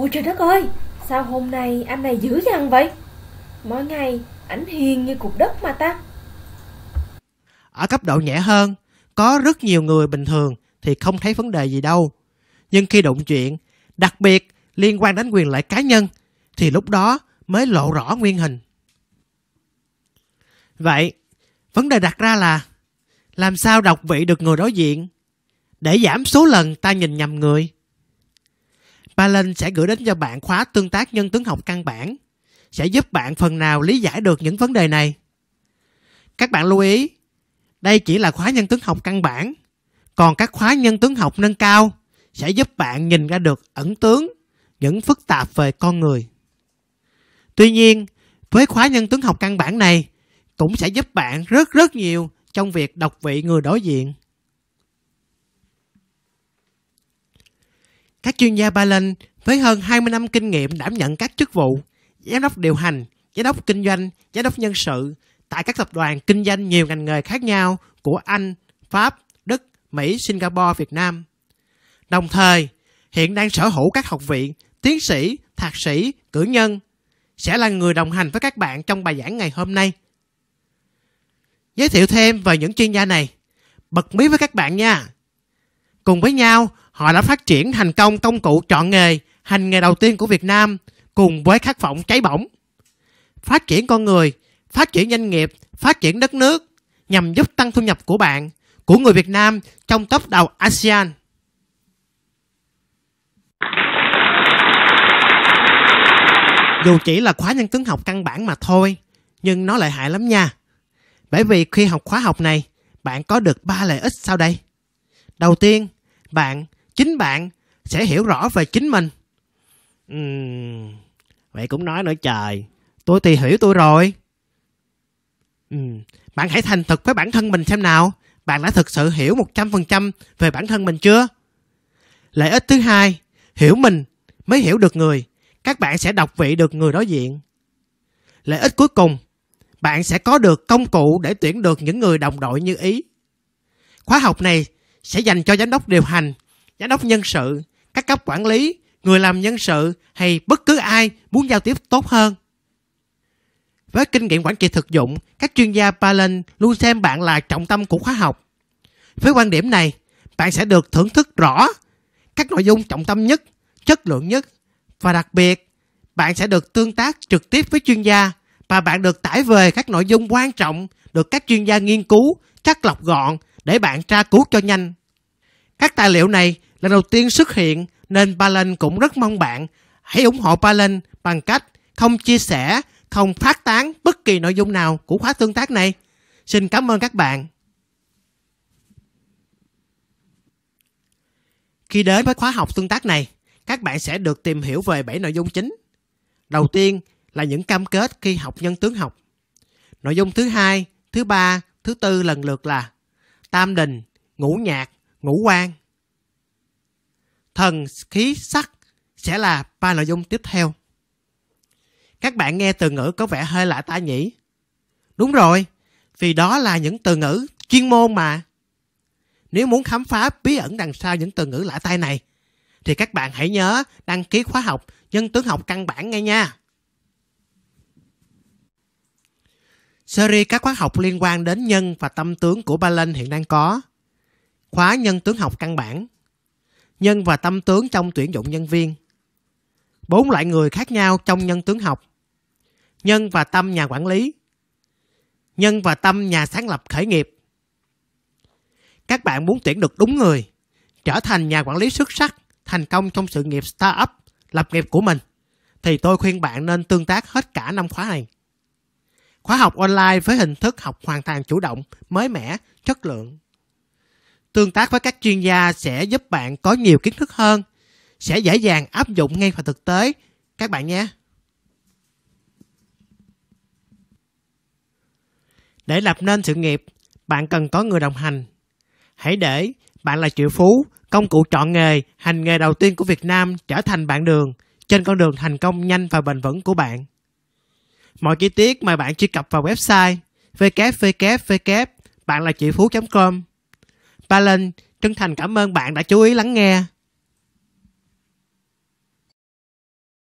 Ôi trời đất ơi Sao hôm nay anh này dữ dằn vậy Mỗi ngày ảnh hiền như cục đất mà ta Ở cấp độ nhẹ hơn Có rất nhiều người bình thường Thì không thấy vấn đề gì đâu Nhưng khi đụng chuyện Đặc biệt liên quan đến quyền lợi cá nhân Thì lúc đó mới lộ rõ nguyên hình Vậy Vấn đề đặt ra là Làm sao đọc vị được người đối diện Để giảm số lần ta nhìn nhầm người Palin sẽ gửi đến cho bạn khóa tương tác nhân tướng học căn bản, sẽ giúp bạn phần nào lý giải được những vấn đề này. Các bạn lưu ý, đây chỉ là khóa nhân tướng học căn bản, còn các khóa nhân tướng học nâng cao sẽ giúp bạn nhìn ra được ẩn tướng, những phức tạp về con người. Tuy nhiên, với khóa nhân tướng học căn bản này, cũng sẽ giúp bạn rất rất nhiều trong việc đọc vị người đối diện. Các chuyên gia Ba Lên với hơn 20 năm kinh nghiệm đảm nhận các chức vụ giám đốc điều hành, giám đốc kinh doanh, giám đốc nhân sự tại các tập đoàn kinh doanh nhiều ngành nghề khác nhau của Anh, Pháp, Đức, Mỹ, Singapore, Việt Nam. Đồng thời, hiện đang sở hữu các học viện, tiến sĩ, thạc sĩ, cử nhân sẽ là người đồng hành với các bạn trong bài giảng ngày hôm nay. Giới thiệu thêm về những chuyên gia này. Bật mí với các bạn nha. Cùng với nhau, họ đã phát triển thành công công cụ chọn nghề, hành nghề đầu tiên của Việt Nam cùng với khát vọng cháy bỏng. Phát triển con người, phát triển doanh nghiệp, phát triển đất nước nhằm giúp tăng thu nhập của bạn, của người Việt Nam trong top đầu ASEAN. Dù chỉ là khóa nhân tướng học căn bản mà thôi, nhưng nó lại hại lắm nha. Bởi vì khi học khóa học này, bạn có được 3 lợi ích sau đây. Đầu tiên, bạn chính bạn sẽ hiểu rõ về chính mình. Uhm, vậy cũng nói nữa trời, tôi thì hiểu tôi rồi. Uhm, bạn hãy thành thật với bản thân mình xem nào, bạn đã thực sự hiểu một trăm phần trăm về bản thân mình chưa? Lợi ích thứ hai, hiểu mình mới hiểu được người, các bạn sẽ đọc vị được người đối diện. Lợi ích cuối cùng, bạn sẽ có được công cụ để tuyển được những người đồng đội như ý. Khóa học này sẽ dành cho giám đốc điều hành giám đốc nhân sự, các cấp quản lý, người làm nhân sự hay bất cứ ai muốn giao tiếp tốt hơn. Với kinh nghiệm quản trị thực dụng, các chuyên gia Palin luôn xem bạn là trọng tâm của khóa học. Với quan điểm này, bạn sẽ được thưởng thức rõ các nội dung trọng tâm nhất, chất lượng nhất và đặc biệt, bạn sẽ được tương tác trực tiếp với chuyên gia và bạn được tải về các nội dung quan trọng được các chuyên gia nghiên cứu, chắc lọc gọn để bạn tra cứu cho nhanh. Các tài liệu này lần đầu tiên xuất hiện nên Palin cũng rất mong bạn hãy ủng hộ Palin bằng cách không chia sẻ, không phát tán bất kỳ nội dung nào của khóa tương tác này. Xin cảm ơn các bạn. Khi đến với khóa học tương tác này, các bạn sẽ được tìm hiểu về 7 nội dung chính. Đầu tiên là những cam kết khi học nhân tướng học. Nội dung thứ hai, thứ ba, thứ tư lần lượt là Tam Đình, Ngũ Nhạc, Ngũ quan thần khí sắc sẽ là ba nội dung tiếp theo. Các bạn nghe từ ngữ có vẻ hơi lạ tai nhỉ? Đúng rồi, vì đó là những từ ngữ chuyên môn mà. Nếu muốn khám phá bí ẩn đằng sau những từ ngữ lạ tai này, thì các bạn hãy nhớ đăng ký khóa học nhân tướng học căn bản ngay nha. Series các khóa học liên quan đến nhân và tâm tướng của Ba Linh hiện đang có. Khóa nhân tướng học căn bản nhân và tâm tướng trong tuyển dụng nhân viên. Bốn loại người khác nhau trong nhân tướng học. Nhân và tâm nhà quản lý. Nhân và tâm nhà sáng lập khởi nghiệp. Các bạn muốn tuyển được đúng người, trở thành nhà quản lý xuất sắc, thành công trong sự nghiệp startup, lập nghiệp của mình, thì tôi khuyên bạn nên tương tác hết cả năm khóa này. Khóa học online với hình thức học hoàn toàn chủ động, mới mẻ, chất lượng Tương tác với các chuyên gia sẽ giúp bạn có nhiều kiến thức hơn, sẽ dễ dàng áp dụng ngay vào thực tế các bạn nhé. Để lập nên sự nghiệp, bạn cần có người đồng hành. Hãy để bạn là triệu phú, công cụ chọn nghề, hành nghề đầu tiên của Việt Nam trở thành bạn đường trên con đường thành công nhanh và bền vững của bạn. Mọi chi tiết mời bạn truy cập vào website www.bạn là triệu phú.com Ba Linh chân thành cảm ơn bạn đã chú ý lắng nghe.